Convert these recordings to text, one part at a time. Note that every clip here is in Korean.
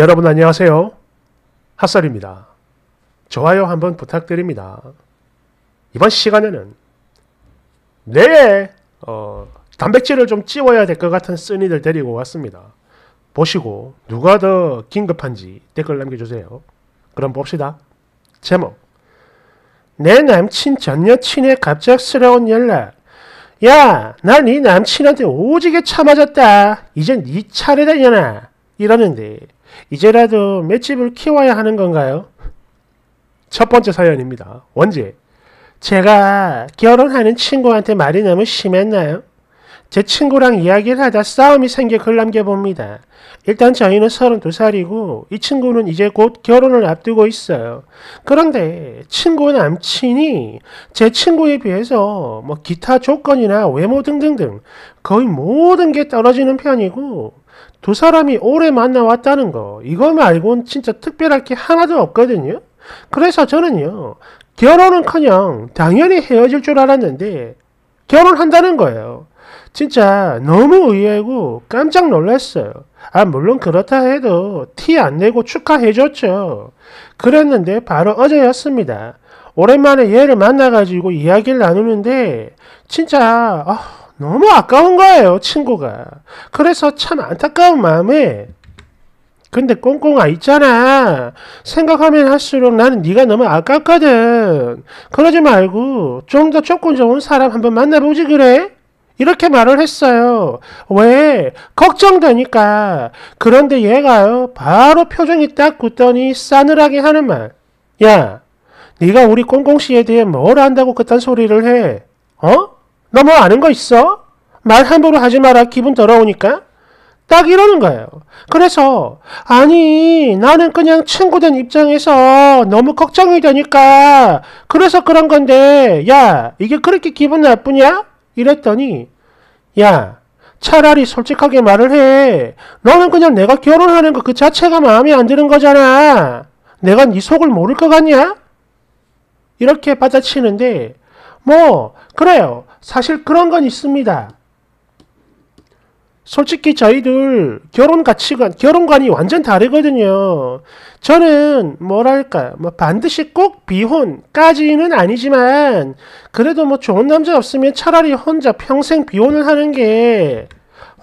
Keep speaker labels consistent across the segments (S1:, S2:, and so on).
S1: 여러분 안녕하세요. 핫설입니다. 좋아요 한번 부탁드립니다. 이번 시간에는 뇌에 네, 어, 단백질을 좀 찌워야 될 것 같은 쓴이들 데리고 왔습니다. 보시고 누가 더 긴급한지 댓글 남겨주세요. 그럼 봅시다. 제목 내 남친 전 여친의 갑작스러운 연락 야, 난네 남친한테 오지게 참아졌다. 이제 네 차례다, 연아. 이러는데 이제라도 맷집을 키워야 하는 건가요? 첫 번째 사연입니다. 원제. 제가 결혼하는 친구한테 말이 너무 심했나요? 제 친구랑 이야기를 하다 싸움이 생겨 글 남겨봅니다. 일단 저희는 32살이고 이 친구는 이제 곧 결혼을 앞두고 있어요. 그런데 친구 남친이 제 친구에 비해서 뭐 기타 조건이나 외모 등등등 거의 모든 게 떨어지는 편이고 두 사람이 오래 만나왔다는 거, 이거 말고는 진짜 특별할 게 하나도 없거든요. 그래서 저는요, 결혼은 커녕 당연히 헤어질 줄 알았는데, 결혼한다는 거예요. 진짜 너무 의외고 깜짝 놀랐어요. 아, 물론 그렇다 해도 티 안 내고 축하해줬죠. 그랬는데 바로 어제였습니다. 오랜만에 얘를 만나가지고 이야기를 나누는데, 진짜, 아, 너무 아까운 거예요, 친구가. 그래서 참 안타까운 마음에 근데 꽁꽁아 있잖아. 생각하면 할수록 나는 네가 너무 아깝거든. 그러지 말고 좀 더 조건 좋은 사람 한번 만나보지 그래? 이렇게 말을 했어요. 왜? 걱정되니까. 그런데 얘가요. 바로 표정이 딱 굳더니 싸늘하게 하는 말. 야, 네가 우리 꽁꽁씨에 대해 뭘 안다고 그딴 소리를 해? 어? 너뭐 아는 거 있어? 말 함부로 하지 마라. 기분 더러우니까. 딱 이러는 거예요. 그래서 아니 나는 그냥 친구된 입장에서 너무 걱정이 되니까 그래서 그런 건데 야 이게 그렇게 기분 나쁘냐? 이랬더니 야 차라리 솔직하게 말을 해. 너는 그냥 내가 결혼하는 거 그 자체가 마음에 안 드는 거잖아. 내가 네 속을 모를 것 같냐? 이렇게 받아치는데 뭐 그래요. 사실 그런 건 있습니다. 솔직히 저희들 결혼 가치관, 결혼관이 완전 다르거든요. 저는 뭐랄까, 뭐 반드시 꼭 비혼까지는 아니지만, 그래도 뭐 좋은 남자 없으면 차라리 혼자 평생 비혼을 하는 게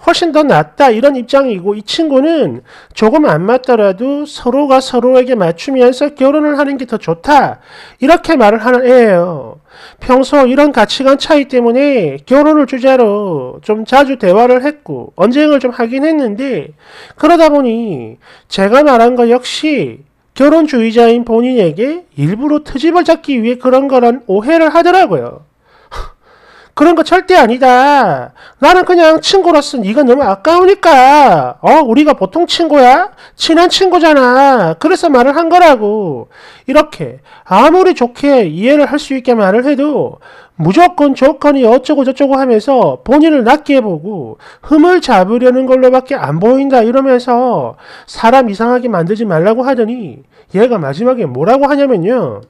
S1: 훨씬 더 낫다 이런 입장이고 이 친구는 조금 안 맞더라도 서로가 서로에게 맞추면서 결혼을 하는 게 더 좋다 이렇게 말을 하는 애예요. 평소 이런 가치관 차이 때문에 결혼을 주제로 좀 자주 대화를 했고 언쟁을 좀 하긴 했는데 그러다 보니 제가 말한 거 역시 결혼주의자인 본인에게 일부러 트집을 잡기 위해 그런 거란 오해를 하더라고요. 그런 거 절대 아니다. 나는 그냥 친구로서 네가 너무 아까우니까 어 우리가 보통 친구야? 친한 친구잖아. 그래서 말을 한 거라고. 이렇게 아무리 좋게 이해를 할 수 있게 말을 해도 무조건 조건이 어쩌고 저쩌고 하면서 본인을 낮게 보고 흠을 잡으려는 걸로밖에 안 보인다 이러면서 사람 이상하게 만들지 말라고 하더니 얘가 마지막에 뭐라고 하냐면요.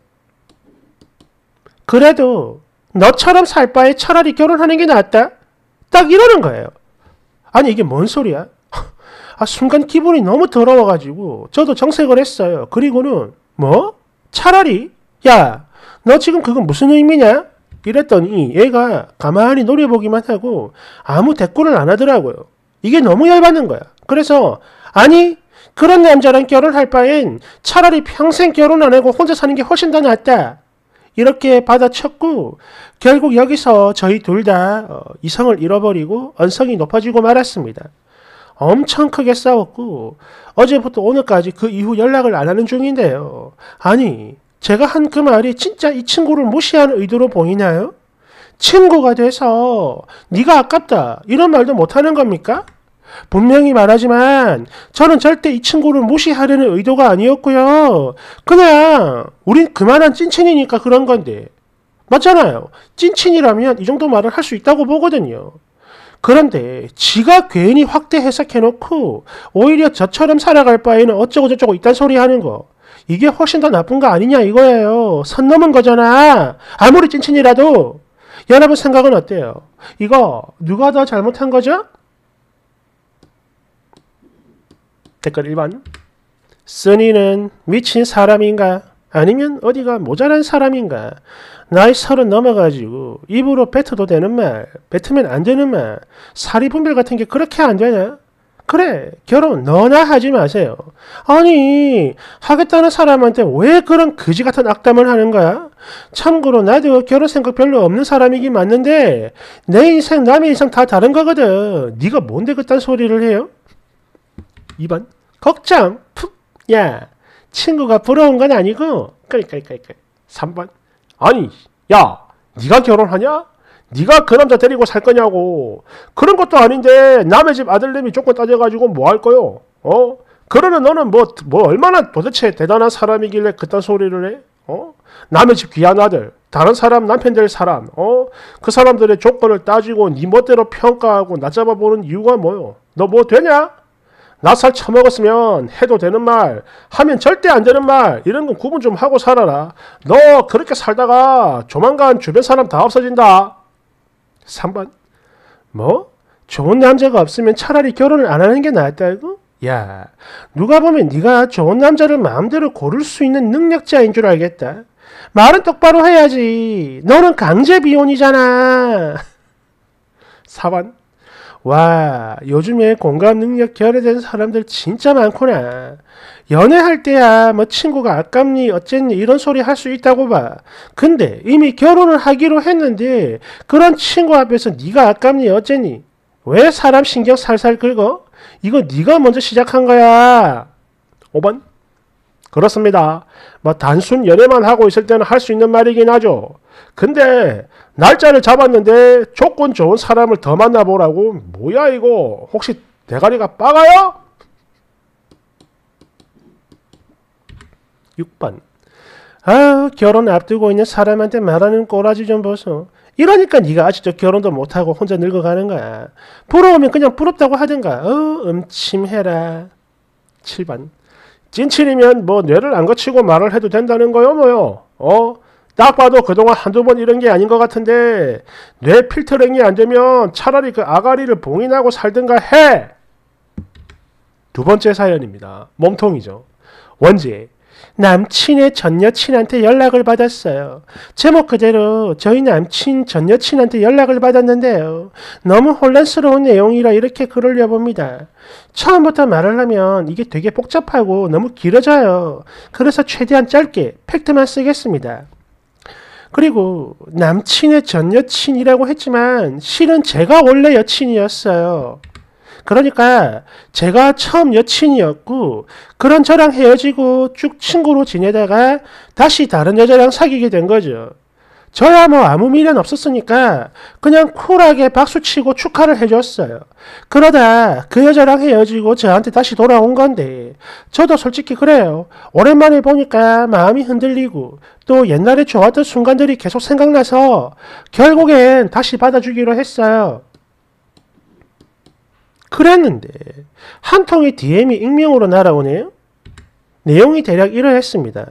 S1: 그래도 너처럼 살 바에 차라리 결혼하는 게 낫다. 딱 이러는 거예요. 아니 이게 뭔 소리야? 아 순간 기분이 너무 더러워가지고 저도 정색을 했어요. 그리고는 뭐? 차라리 야 너 지금 그건 무슨 의미냐? 이랬더니 얘가 가만히 노려보기만 하고 아무 대꾸를 안 하더라고요. 이게 너무 열받는 거야. 그래서 아니 그런 남자랑 결혼할 바엔 차라리 평생 결혼 안 하고 혼자 사는 게 훨씬 더 낫다. 이렇게 받아쳤고 결국 여기서 저희 둘다 어, 이성을 잃어버리고 언성이 높아지고 말았습니다. 엄청 크게 싸웠고 어제부터 오늘까지 그 이후 연락을 안 하는 중인데요. 아니 제가 한 그 말이 진짜 이 친구를 무시하는 의도로 보이나요? 친구가 돼서 네가 아깝다 이런 말도 못하는 겁니까? 분명히 말하지만 저는 절대 이 친구를 무시하려는 의도가 아니었고요. 그냥 우린 그만한 찐친이니까 그런 건데 맞잖아요. 찐친이라면 이 정도 말을 할 수 있다고 보거든요. 그런데 지가 괜히 확대 해석해놓고 오히려 저처럼 살아갈 바에는 어쩌고저쩌고 이딴 소리 하는 거 이게 훨씬 더 나쁜 거 아니냐 이거예요. 선 넘은 거잖아. 아무리 찐친이라도 여러분 생각은 어때요? 이거 누가 더 잘못한 거죠? 댓글 1번 쓰니는 미친 사람인가? 아니면 어디가 모자란 사람인가? 나이 서른 넘어가지고 입으로 뱉어도 되는 말, 뱉으면 안 되는 말, 사리 분별 같은 게 그렇게 안 되냐? 그래, 결혼 너나 하지 마세요. 아니, 하겠다는 사람한테 왜 그런 그지 같은 악담을 하는 거야? 참고로 나도 결혼 생각 별로 없는 사람이긴 맞는데 내 인생 남의 인생 다 다른 거거든. 네가 뭔데 그딴 소리를 해요? 2번 걱정 푹 야 친구가 부러운 건 아니고 그러니까 3번 아니 야 네가 결혼하냐? 네가 그 남자 데리고 살 거냐고 그런 것도 아닌데 남의 집 아들님이 조건 따져가지고 뭐 할 거요? 어? 그러는 너는 뭐, 뭐 얼마나 도대체 대단한 사람이길래 그딴 소리를 해? 어? 남의 집 귀한 아들 다른 사람 남편 될 사람 어? 그 사람들의 조건을 따지고 네 멋대로 평가하고 낮잡아보는 이유가 뭐요? 너 뭐 되냐? 나살 처먹었으면 해도 되는 말, 하면 절대 안 되는 말, 이런 건 구분 좀 하고 살아라. 너 그렇게 살다가 조만간 주변 사람 다 없어진다. 3번. 뭐? 좋은 남자가 없으면 차라리 결혼을 안 하는 게 낫다, 이 야, 누가 보면 네가 좋은 남자를 마음대로 고를 수 있는 능력자인 줄 알겠다. 말은 똑바로 해야지. 너는 강제 비혼이잖아. 4번. 와, 요즘에 공감 능력 결여된 사람들 진짜 많구나. 연애할 때야 뭐 친구가 아깝니 어쨌니 이런 소리 할 수 있다고 봐. 근데 이미 결혼을 하기로 했는데 그런 친구 앞에서 네가 아깝니 어쨌니 왜 사람 신경 살살 긁어? 이거 네가 먼저 시작한 거야. 5번 그렇습니다. 뭐 단순 연애만 하고 있을 때는 할 수 있는 말이긴 하죠. 근데 날짜를 잡았는데 조건 좋은 사람을 더 만나보라고 뭐야 이거 혹시 대가리가 빠가요? 6번 아유 결혼 앞두고 있는 사람한테 말하는 꼬라지 좀 보소 이러니까 네가 아직도 결혼도 못하고 혼자 늙어가는 거야 부러우면 그냥 부럽다고 하든가 어 음침해라 7번 진칠이면뭐 뇌를 안 거치고 말을 해도 된다는 거요 뭐요 어딱 봐도 그동안 한두 번 이런 게 아닌 것 같은데 뇌 필터링이 안 되면 차라리 그 아가리를 봉인하고 살든가 해! 두 번째 사연입니다. 몸통이죠. 원지 남친의 전 여친한테 연락을 받았어요. 제목 그대로 저희 남친 전 여친한테 연락을 받았는데요. 너무 혼란스러운 내용이라 이렇게 글을 려봅니다. 처음부터 말을 하면 이게 되게 복잡하고 너무 길어져요. 그래서 최대한 짧게 팩트만 쓰겠습니다. 그리고 남친의 전 여친이라고 했지만 실은 제가 원래 여친이었어요. 그러니까 제가 처음 여친이었고 그런 저랑 헤어지고 쭉 친구로 지내다가 다시 다른 여자랑 사귀게 된 거죠. 저야 뭐 아무 미련 없었으니까 그냥 쿨하게 박수치고 축하를 해줬어요. 그러다 그 여자랑 헤어지고 저한테 다시 돌아온 건데 저도 솔직히 그래요. 오랜만에 보니까 마음이 흔들리고 또 옛날에 좋았던 순간들이 계속 생각나서 결국엔 다시 받아주기로 했어요. 그랬는데 한 통의 DM이 익명으로 날아오네요. 내용이 대략 이러했습니다.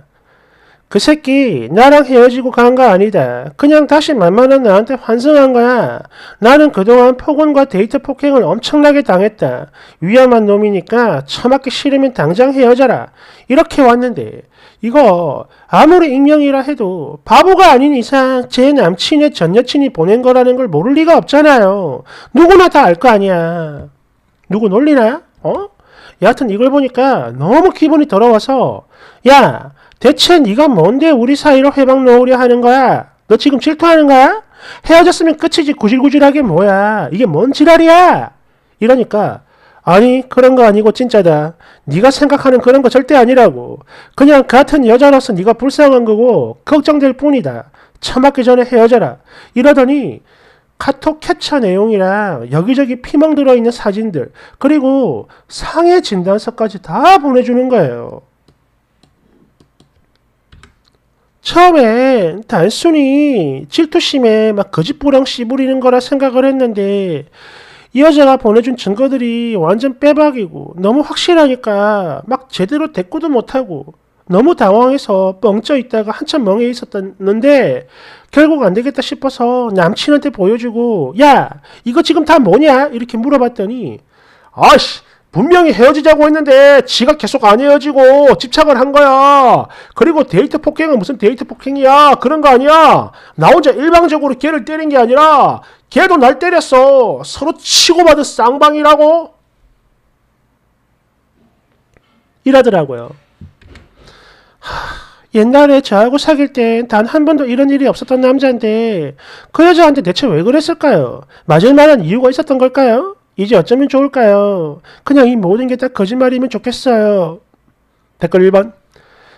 S1: 그 새끼 나랑 헤어지고 간 거 아니다. 그냥 다시 만만한 나한테 환승한 거야. 나는 그동안 폭언과 데이트 폭행을 엄청나게 당했다. 위험한 놈이니까 처맞기 싫으면 당장 헤어져라. 이렇게 왔는데 이거 아무리 익명이라 해도 바보가 아닌 이상 제 남친의 전 여친이 보낸 거라는 걸 모를 리가 없잖아요. 누구나 다 알 거 아니야. 누구 놀리나? 어? 여하튼 이걸 보니까 너무 기분이 더러워서 야 대체 네가 뭔데 우리 사이로 해방 놓으려 하는 거야? 너 지금 질투하는 거야? 헤어졌으면 끝이지 구질구질하게 뭐야? 이게 뭔 지랄이야? 이러니까 아니 그런 거 아니고 진짜다. 네가 생각하는 그런 거 절대 아니라고. 그냥 그 같은 여자로서 네가 불쌍한 거고 걱정될 뿐이다. 처았기 전에 헤어져라. 이러더니 카톡 캡처 내용이랑 여기저기 피멍 들어있는 사진들 그리고 상해 진단서까지 다 보내주는 거예요. 처음엔 단순히 질투심에 막 거짓부렁 씨부리는 거라 생각을 했는데 이 여자가 보내준 증거들이 완전 빼박이고 너무 확실하니까 막 제대로 대꾸도 못하고 너무 당황해서 뻥쳐 있다가 한참 멍해 있었는데 결국 안 되겠다 싶어서 남친한테 보여주고 야 이거 지금 다 뭐냐 이렇게 물어봤더니 아씨 분명히 헤어지자고 했는데 지가 계속 안 헤어지고 집착을 한 거야. 그리고 데이트 폭행은 무슨 데이트 폭행이야. 그런 거 아니야. 나 혼자 일방적으로 걔를 때린 게 아니라 걔도 날 때렸어. 서로 치고받은 쌍방이라고. 이라더라고요. 옛날에 저하고 사귈 땐 단 한 번도 이런 일이 없었던 남자인데 그 여자한테 대체 왜 그랬을까요? 맞을 만한 이유가 있었던 걸까요? 이제 어쩌면 좋을까요? 그냥 이 모든 게 다 거짓말이면 좋겠어요. 댓글 1번.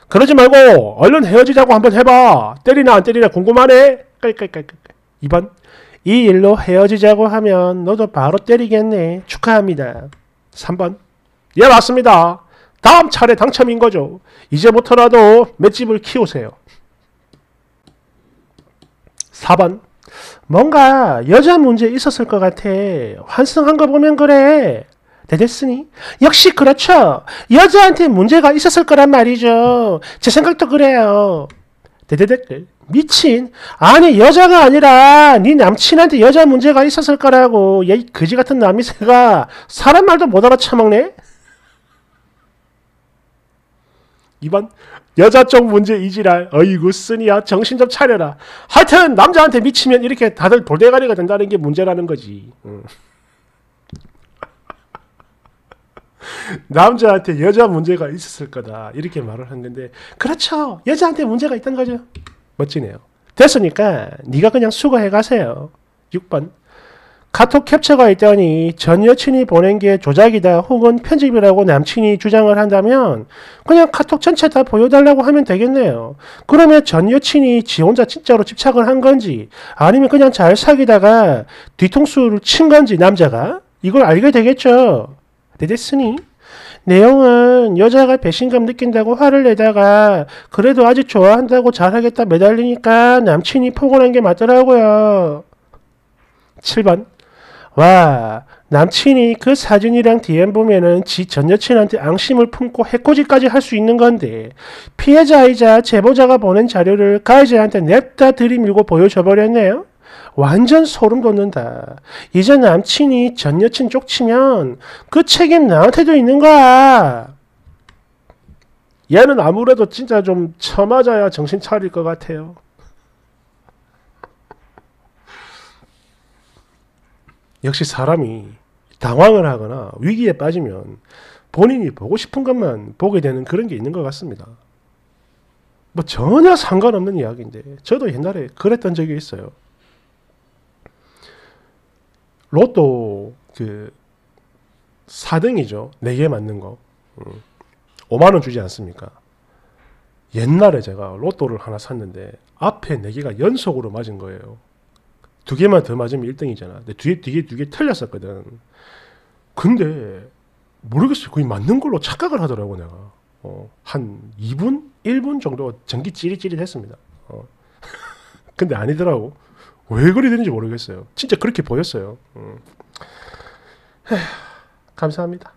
S1: 그러지 말고 얼른 헤어지자고 한번 해봐. 때리나 안 때리나 궁금하네. 깔깔깔깔. 2번. 이 일로 헤어지자고 하면 너도 바로 때리겠네. 축하합니다. 3번. 예, 맞습니다. 다음 차례 당첨인 거죠. 이제부터라도 맷집을 키우세요. 4번. 뭔가 여자 문제 있었을 것 같아. 환승한 거 보면 그래. 대데스니? 역시 그렇죠. 여자한테 문제가 있었을 거란 말이죠. 제 생각도 그래요. 대대댓글. 미친. 아니 여자가 아니라 네 남친한테 여자 문제가 있었을 거라고. 얘 그지 같은 남이새가 사람 말도 못 알아쳐먹네. 2번 여자 쪽 문제 이지랄 어이구 쓰니야 정신 좀 차려라 하여튼 남자한테 미치면 이렇게 다들 돌대가리가 된다는 게 문제라는 거지 음. 남자한테 여자 문제가 있었을 거다 이렇게 말을 했는데 그렇죠 여자한테 문제가 있다는 거죠 멋지네요 됐으니까 네가 그냥 수거해 가세요 6번 카톡 캡처가 있다니 전 여친이 보낸 게 조작이다 혹은 편집이라고 남친이 주장을 한다면 그냥 카톡 전체 다 보여달라고 하면 되겠네요. 그러면 전 여친이 지 혼자 진짜로 집착을 한 건지 아니면 그냥 잘 사귀다가 뒤통수를 친 건지 남자가 이걸 알게 되겠죠. 됐으니. 내용은 여자가 배신감 느낀다고 화를 내다가 그래도 아직 좋아한다고 잘하겠다 매달리니까 남친이 포근한 게 맞더라고요. 7번 와 남친이 그 사진이랑 DM 보면은 지 전 여친한테 앙심을 품고 해코지까지 할 수 있는 건데 피해자이자 제보자가 보낸 자료를 가해자한테 냅다 들이밀고 보여줘버렸네요. 완전 소름 돋는다. 이제 남친이 전 여친 쪽치면 그 책임 나한테도 있는 거야. 얘는 아무래도 진짜 좀 처맞아야 정신 차릴 것 같아요. 역시 사람이 당황을 하거나 위기에 빠지면 본인이 보고 싶은 것만 보게 되는 그런 게 있는 것 같습니다. 뭐 전혀 상관없는 이야기인데 저도 옛날에 그랬던 적이 있어요. 로또 그 4등이죠. 4개 맞는 거. 5만 음. 원 주지 않습니까? 옛날에 제가 로또를 하나 샀는데 앞에 4개가 연속으로 맞은 거예요. 두 개만 더 맞으면 1등이잖아. 근데 뒤에 뒤에 두 개 틀렸었거든. 근데 모르겠어요. 거의 맞는 걸로 착각을 하더라고 내가. 어, 한 2분, 1분 정도 전기 찌릿찌릿했습니다. 어. 근데 아니더라고. 왜 그리 되는지 모르겠어요. 진짜 그렇게 보였어요. 음. 에휴, 감사합니다.